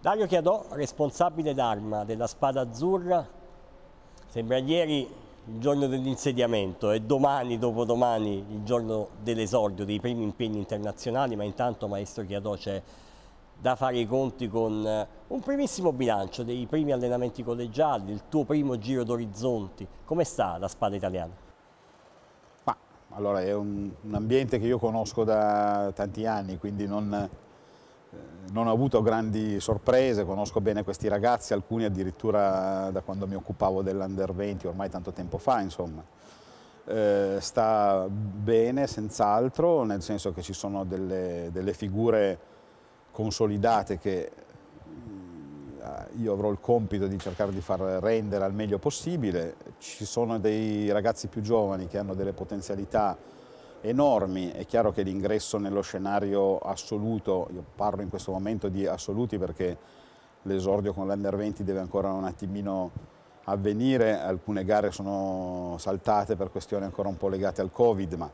Dario Chiadò, responsabile d'arma della Spada Azzurra, sembra ieri il giorno dell'insediamento e domani, dopodomani, il giorno dell'esordio, dei primi impegni internazionali, ma intanto maestro Chiadò c'è da fare i conti con eh, un primissimo bilancio dei primi allenamenti collegiali, il tuo primo giro d'orizzonti. Come sta la spada italiana? Ma, allora, è un, un, ambiente che io conosco da tanti anni, quindi non, eh, non ho avuto grandi sorprese, conosco bene questi ragazzi, alcuni addirittura da quando mi occupavo dell'Under 20, ormai tanto tempo fa, insomma. Eh, sta bene, senz'altro, nel senso che ci sono delle, delle figure consolidate che eh, io avrò il compito di cercare di far rendere al meglio possibile. Ci sono dei ragazzi più giovani che hanno delle potenzialità enormi, è chiaro che l'ingresso nello scenario assoluto, io parlo in questo momento di assoluti perché l'esordio con l'Under 20 deve ancora un attimino avvenire, alcune gare sono saltate per questioni ancora un po' legate al Covid, ma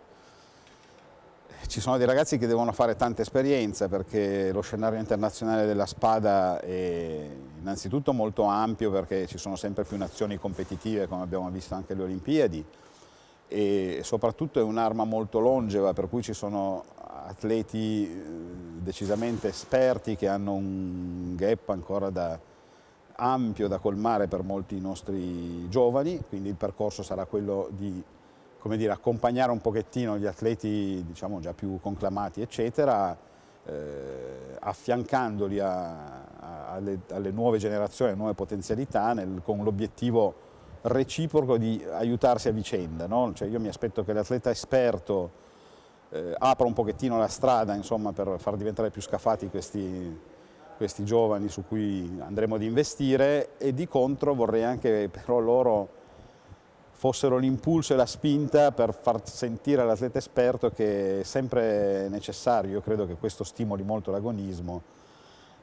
ci sono dei ragazzi che devono fare tanta esperienza perché lo scenario internazionale della spada è innanzitutto molto ampio perché ci sono sempre più nazioni competitive come abbiamo visto anche alle Olimpiadi e soprattutto è un'arma molto longeva per cui ci sono atleti eh, decisamente esperti che hanno un gap ancora da, ampio da colmare per molti nostri giovani quindi il percorso sarà quello di come dire, accompagnare un pochettino gli atleti diciamo, già più conclamati, eccetera, eh, affiancandoli a, a, alle, alle, nuove generazioni, alle nuove potenzialità, nel, con l'obiettivo reciproco di aiutarsi a vicenda. No? Cioè io mi aspetto che l'atleta esperto eh, apra un pochettino la strada insomma, per far diventare più scafati questi, questi giovani su cui andremo ad investire e di contro vorrei anche però loro fossero l'impulso e la spinta per far sentire all'atleta esperto che è sempre necessario, io credo che questo stimoli molto l'agonismo,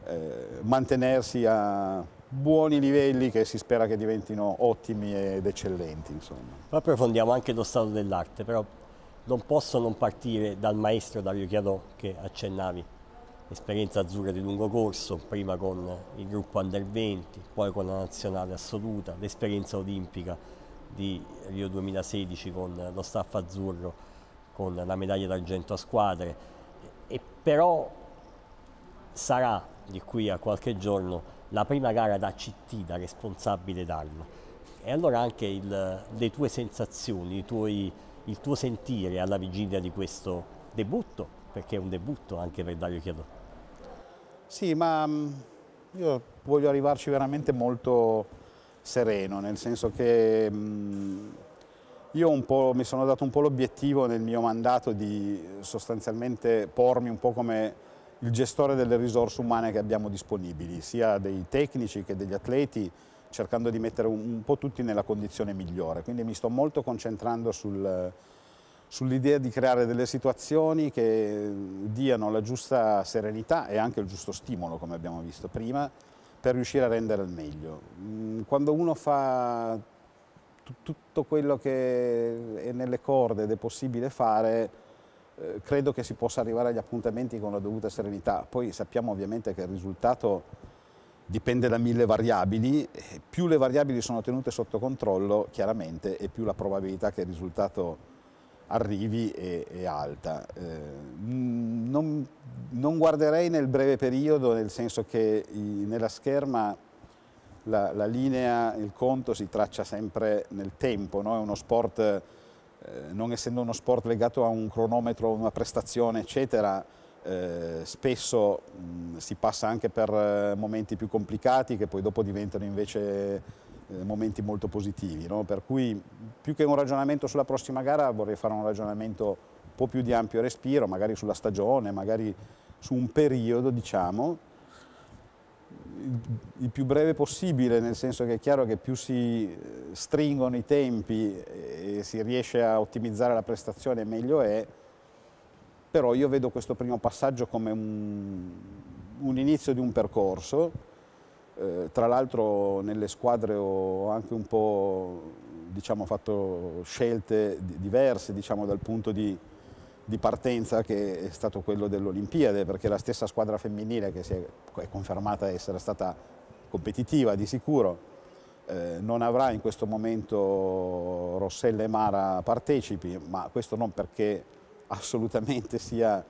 eh, mantenersi a buoni livelli che si spera che diventino ottimi ed eccellenti. Insomma. Approfondiamo anche lo stato dell'arte, però non posso non partire dal maestro Dario Chiadò che accennavi, esperienza azzurra di lungo corso, prima con il gruppo Under 20, poi con la nazionale assoluta, l'esperienza olimpica di Rio 2016 con lo staff azzurro, con la medaglia d'argento a squadre, e però sarà di qui a qualche giorno la prima gara da CT, da responsabile d'arma. E allora anche il, le tue sensazioni, tuoi, il tuo sentire alla vigilia di questo debutto, perché è un debutto anche per Dario Chiadò. Sì, ma io voglio arrivarci veramente molto, sereno, nel senso che mh, io mi sono dato un po' l'obiettivo nel mio mandato di sostanzialmente pormi un po' come il gestore delle risorse umane che abbiamo disponibili, sia dei tecnici che degli atleti, cercando di mettere un, un po' tutti nella condizione migliore. Quindi mi sto molto concentrando sul, sull'idea di creare delle situazioni che diano la giusta serenità e anche il giusto stimolo, come abbiamo visto prima, per riuscire a rendere al meglio. Mm, quando uno fa tutto quello che è nelle corde ed è possibile fare, eh, credo che si possa arrivare agli appuntamenti con la dovuta serenità. Poi sappiamo ovviamente che il risultato dipende da mille variabili, più le variabili sono tenute sotto controllo chiaramente e più la probabilità che il risultato arrivi e, e alta. Eh, non, non, guarderei nel breve periodo, nel senso che i, nella scherma la, la, linea, il conto si traccia sempre nel tempo, no? è uno sport, eh, non essendo uno sport legato a un cronometro, una prestazione, eccetera, eh, spesso mh, si passa anche per eh, momenti più complicati che poi dopo diventano invece eh, momenti molto positivi, no? per cui più che un ragionamento sulla prossima gara vorrei fare un ragionamento un po' più di ampio respiro, magari sulla stagione, magari su un periodo, diciamo, il più breve possibile, nel senso che è chiaro che più si eh, stringono i tempi e si riesce a ottimizzare la prestazione meglio è, però io vedo questo primo passaggio come un, un inizio di un percorso eh, tra l'altro nelle squadre ho anche un po' diciamo, fatto scelte diverse diciamo, dal punto di, di, partenza che è stato quello dell'Olimpiade, perché la stessa squadra femminile che si è, è confermata essere stata competitiva di sicuro, eh, non avrà in questo momento Rossella e Mara partecipi, ma questo non perché assolutamente sia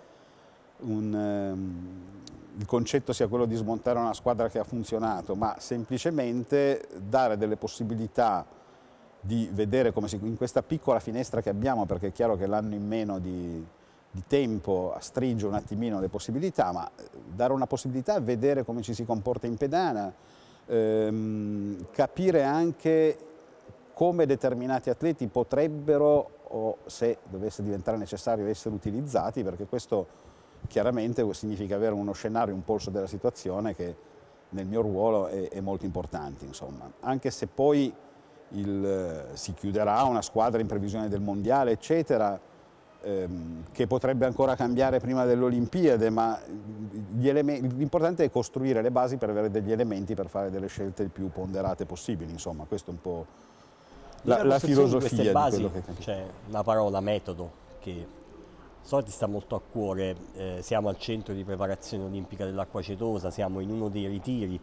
un... Um, il concetto sia quello di smontare una squadra che ha funzionato, ma semplicemente dare delle possibilità di vedere come si, in questa piccola finestra che abbiamo, perché è chiaro che l'anno in meno di, di tempo stringe un attimino le possibilità, ma eh, dare una possibilità a vedere come ci si comporta in pedana, ehm, capire anche come determinati atleti potrebbero o se dovesse diventare necessario essere utilizzati, perché questo chiaramente significa avere uno scenario, un polso della situazione che nel mio ruolo è, è molto importante, insomma. anche se poi il, eh, si chiuderà una squadra in previsione del mondiale, eccetera, ehm, che potrebbe ancora cambiare prima delle Olimpiadi, ma l'importante è costruire le basi per avere degli elementi per fare delle scelte il più ponderate possibili, insomma, questo è un po' la, diciamo, la filosofia di, basi, di quello che capisco. C'è cioè, una parola, metodo, che ti sta molto a cuore, eh, siamo al centro di preparazione olimpica dell'acqua cetosa, siamo in uno dei ritiri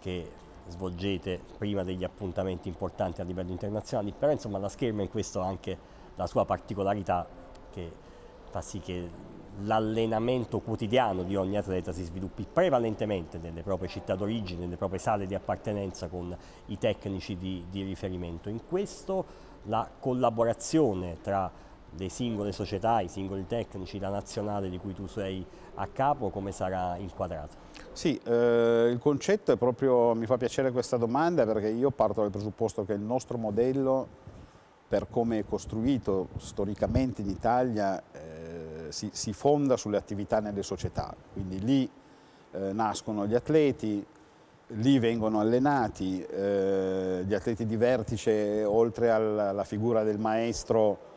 che svolgete prima degli appuntamenti importanti a livello internazionale, però insomma la scherma in questo ha anche la sua particolarità che fa sì che l'allenamento quotidiano di ogni atleta si sviluppi prevalentemente nelle proprie città d'origine, nelle proprie sale di appartenenza con i tecnici di, di riferimento. In questo la collaborazione tra le singole società, i singoli tecnici, la nazionale di cui tu sei a capo, come sarà inquadrata? Sì, eh, il concetto è proprio, mi fa piacere questa domanda perché io parto dal presupposto che il nostro modello per come è costruito storicamente in Italia eh, si, si, fonda sulle attività nelle società, quindi lì eh, nascono gli atleti, lì vengono allenati, eh, gli atleti di vertice oltre alla, alla figura del maestro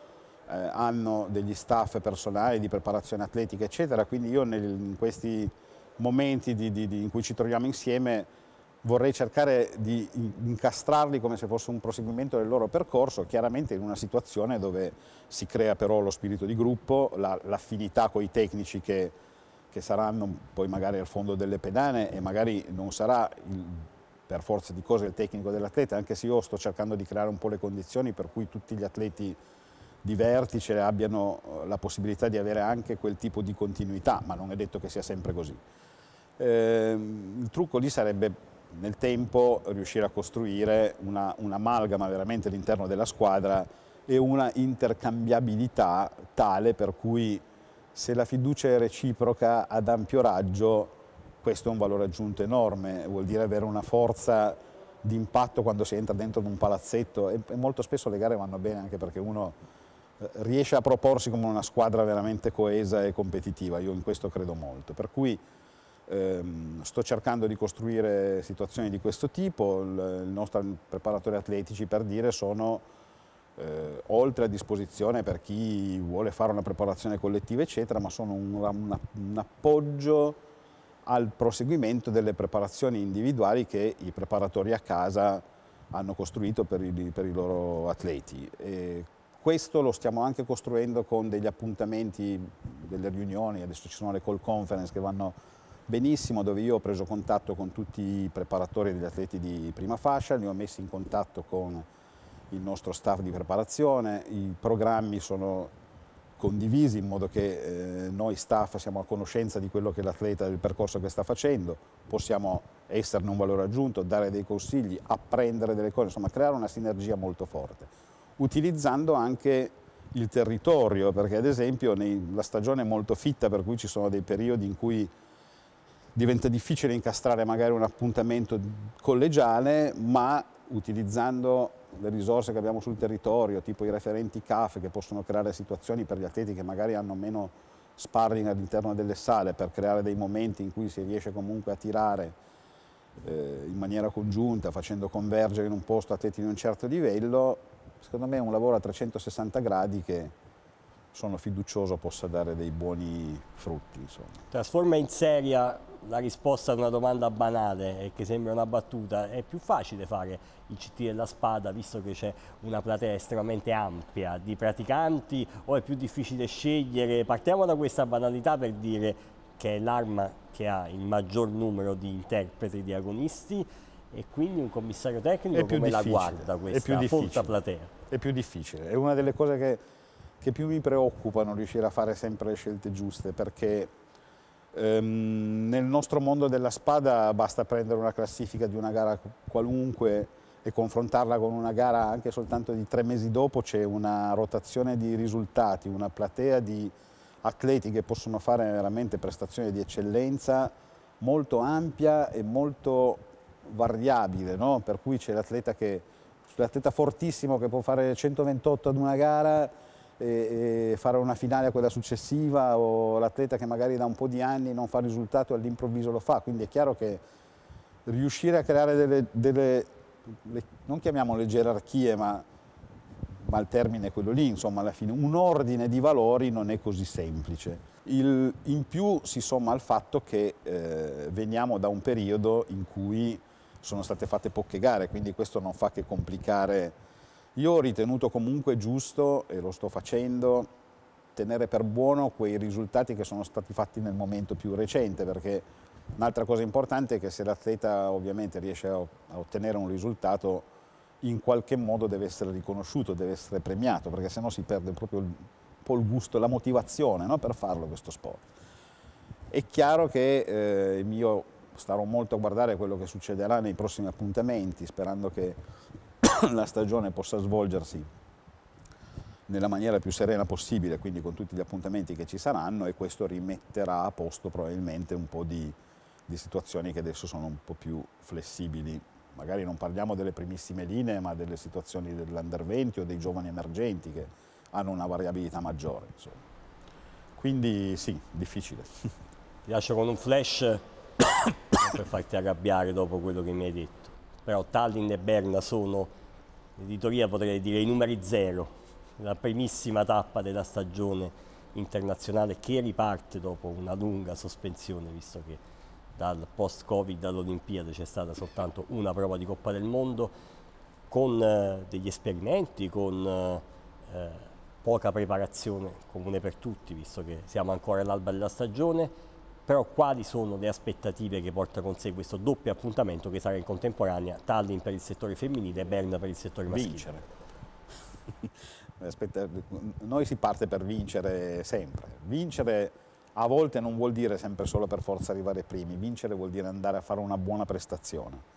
eh, hanno degli staff personali di preparazione atletica, eccetera. Quindi io nel, in questi momenti di, di, di, in cui ci troviamo insieme vorrei cercare di incastrarli come se fosse un proseguimento del loro percorso, chiaramente in una situazione dove si crea però lo spirito di gruppo, l'affinità con i tecnici che, che, saranno poi magari al fondo delle pedane e magari non sarà il, per forza di cose il tecnico dell'atleta, anche se io sto cercando di creare un po' le condizioni per cui tutti gli atleti di vertice abbiano eh, la possibilità di avere anche quel tipo di continuità, ma non è detto che sia sempre così. Eh, il trucco lì sarebbe nel tempo riuscire a costruire un'amalgama un veramente all'interno della squadra e una intercambiabilità tale per cui se la fiducia è reciproca ad ampio raggio, questo è un valore aggiunto enorme, vuol dire avere una forza di impatto quando si entra dentro un palazzetto e molto spesso le gare vanno bene anche perché uno riesce a proporsi come una squadra veramente coesa e competitiva, io in questo credo molto, per cui ehm, sto cercando di costruire situazioni di questo tipo, il, il nostro preparatore atletici per dire sono eh, oltre a disposizione per chi vuole fare una preparazione collettiva eccetera, ma sono un, un, un appoggio al proseguimento delle preparazioni individuali che i preparatori a casa hanno costruito per i, per i loro atleti. E questo lo stiamo anche costruendo con degli appuntamenti, delle riunioni, adesso ci sono le call conference che vanno benissimo, dove io ho preso contatto con tutti i preparatori degli atleti di prima fascia, li ho messi in contatto con il nostro staff di preparazione, i programmi sono condivisi in modo che eh, noi staff siamo a conoscenza di quello che l'atleta, del percorso che sta facendo, possiamo esserne un valore aggiunto, dare dei consigli, apprendere delle cose, insomma creare una sinergia molto forte utilizzando anche il territorio, perché ad esempio nei, la stagione è molto fitta, per cui ci sono dei periodi in cui diventa difficile incastrare magari un appuntamento collegiale, ma utilizzando le risorse che abbiamo sul territorio, tipo i referenti CAF che possono creare situazioni per gli atleti che magari hanno meno sparring all'interno delle sale per creare dei momenti in cui si riesce comunque a tirare eh, in maniera congiunta, facendo convergere in un posto atleti di un certo livello, Secondo me è un lavoro a 360 gradi che sono fiducioso possa dare dei buoni frutti. Insomma. Trasforma in seria la risposta ad una domanda banale e che sembra una battuta, è più facile fare il CT della spada visto che c'è una platea estremamente ampia di praticanti o è più difficile scegliere? Partiamo da questa banalità per dire che è l'arma che ha il maggior numero di interpreti, e di agonisti e quindi un commissario tecnico come la guarda questa è folta platea? È più difficile, è una delle cose che, che più mi preoccupano riuscire a fare sempre le scelte giuste perché ehm, nel nostro mondo della spada basta prendere una classifica di una gara qualunque e confrontarla con una gara anche soltanto di tre mesi dopo c'è una rotazione di risultati, una platea di atleti che possono fare veramente prestazioni di eccellenza molto ampia e molto variabile, no? per cui c'è l'atleta che l'atleta fortissimo che può fare 128 ad una gara e, e fare una finale a quella successiva o l'atleta che magari da un po' di anni non fa risultato e all'improvviso lo fa, quindi è chiaro che riuscire a creare delle, delle le, non chiamiamole gerarchie ma, ma il termine è quello lì, insomma alla fine un ordine di valori non è così semplice. Il, in più si somma al fatto che eh, veniamo da un periodo in cui sono state fatte poche gare, quindi questo non fa che complicare. Io ho ritenuto comunque giusto, e lo sto facendo, tenere per buono quei risultati che sono stati fatti nel momento più recente, perché un'altra cosa importante è che se l'atleta ovviamente riesce a ottenere un risultato, in qualche modo deve essere riconosciuto, deve essere premiato, perché sennò si perde proprio il, un po' il gusto, la motivazione no? per farlo questo sport. È chiaro che eh, il mio starò molto a guardare quello che succederà nei prossimi appuntamenti, sperando che la stagione possa svolgersi nella maniera più serena possibile, quindi con tutti gli appuntamenti che ci saranno e questo rimetterà a posto probabilmente un po' di, di situazioni che adesso sono un po' più flessibili. Magari non parliamo delle primissime linee, ma delle situazioni dell'under 20 o dei giovani emergenti che hanno una variabilità maggiore. Insomma. Quindi sì, difficile. Ti lascio con un flash per farti arrabbiare dopo quello che mi hai detto. Però Tallinn e Berna sono, in editoria potrei dire, i numeri zero, la primissima tappa della stagione internazionale che riparte dopo una lunga sospensione, visto che dal post-Covid all'Olimpiade c'è stata soltanto una prova di Coppa del Mondo, con eh, degli esperimenti, con eh, poca preparazione comune per tutti, visto che siamo ancora all'alba della stagione, però quali sono le aspettative che porta con sé questo doppio appuntamento che sarà in contemporanea Tallinn per il settore femminile e Berna per il settore maschile? Vincere. Aspetta, noi si parte per vincere sempre, vincere a volte non vuol dire sempre solo per forza arrivare primi, vincere vuol dire andare a fare una buona prestazione.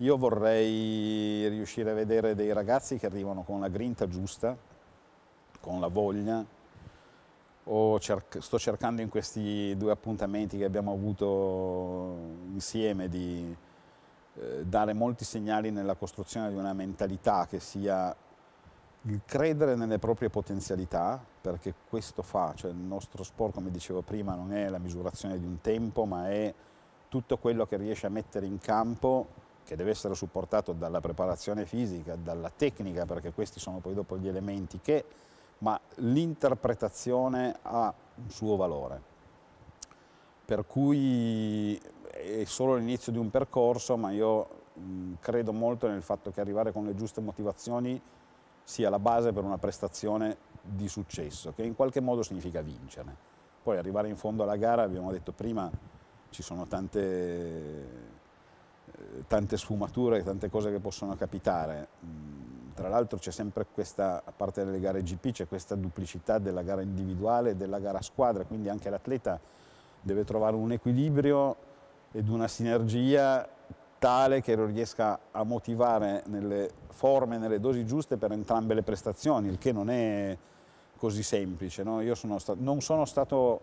Io vorrei riuscire a vedere dei ragazzi che arrivano con la grinta giusta, con la voglia, Cerc sto cercando in questi due appuntamenti che abbiamo avuto insieme di eh, dare molti segnali nella costruzione di una mentalità che sia il credere nelle proprie potenzialità, perché questo fa, cioè il nostro sport, come dicevo prima, non è la misurazione di un tempo, ma è tutto quello che riesce a mettere in campo, che deve essere supportato dalla preparazione fisica, dalla tecnica, perché questi sono poi dopo gli elementi che ma l'interpretazione ha un suo valore. Per cui è solo l'inizio di un percorso, ma io credo molto nel fatto che arrivare con le giuste motivazioni sia la base per una prestazione di successo, che in qualche modo significa vincere. Poi arrivare in fondo alla gara, abbiamo detto prima, ci sono tante, eh, tante sfumature, tante cose che possono capitare tra l'altro c'è sempre questa, a parte delle gare GP, c'è questa duplicità della gara individuale e della gara squadra, quindi anche l'atleta deve trovare un equilibrio ed una sinergia tale che lo riesca a motivare nelle forme, nelle dosi giuste per entrambe le prestazioni, il che non è così semplice. No? Io sono non sono stato,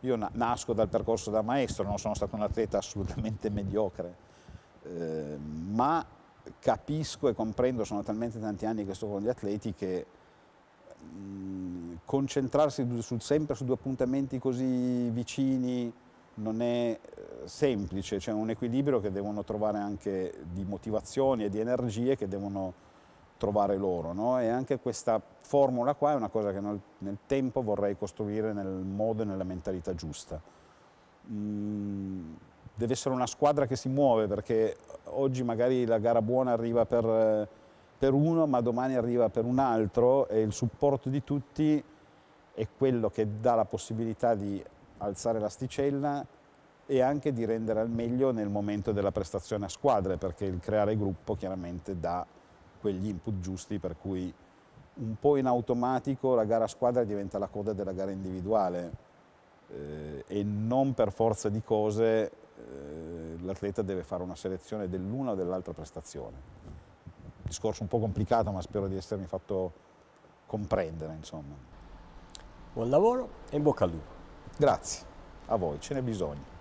io nasco dal percorso da maestro, non sono stato un atleta assolutamente mediocre, eh, ma capisco e comprendo, sono talmente tanti anni che sto con gli atleti che concentrarsi su, sempre su due appuntamenti così vicini non è eh, semplice, c'è un equilibrio che devono trovare anche di motivazioni e di energie che devono trovare loro no? e anche questa formula qua è una cosa che nel, nel tempo vorrei costruire nel modo e nella mentalità giusta. Mm, deve essere una squadra che si muove perché oggi magari la gara buona arriva per, per uno, ma domani arriva per un altro e il supporto di tutti è quello che dà la possibilità di alzare l'asticella e anche di rendere al meglio nel momento della prestazione a squadre, perché il creare gruppo chiaramente dà quegli input giusti per cui un po' in automatico la gara a squadra diventa la coda della gara individuale eh, e non per forza di cose eh, l'atleta deve fare una selezione dell'una o dell'altra prestazione. Discorso un po' complicato ma spero di essermi fatto comprendere insomma. Buon lavoro e in bocca al lupo. Grazie, a voi, ce n'è bisogno.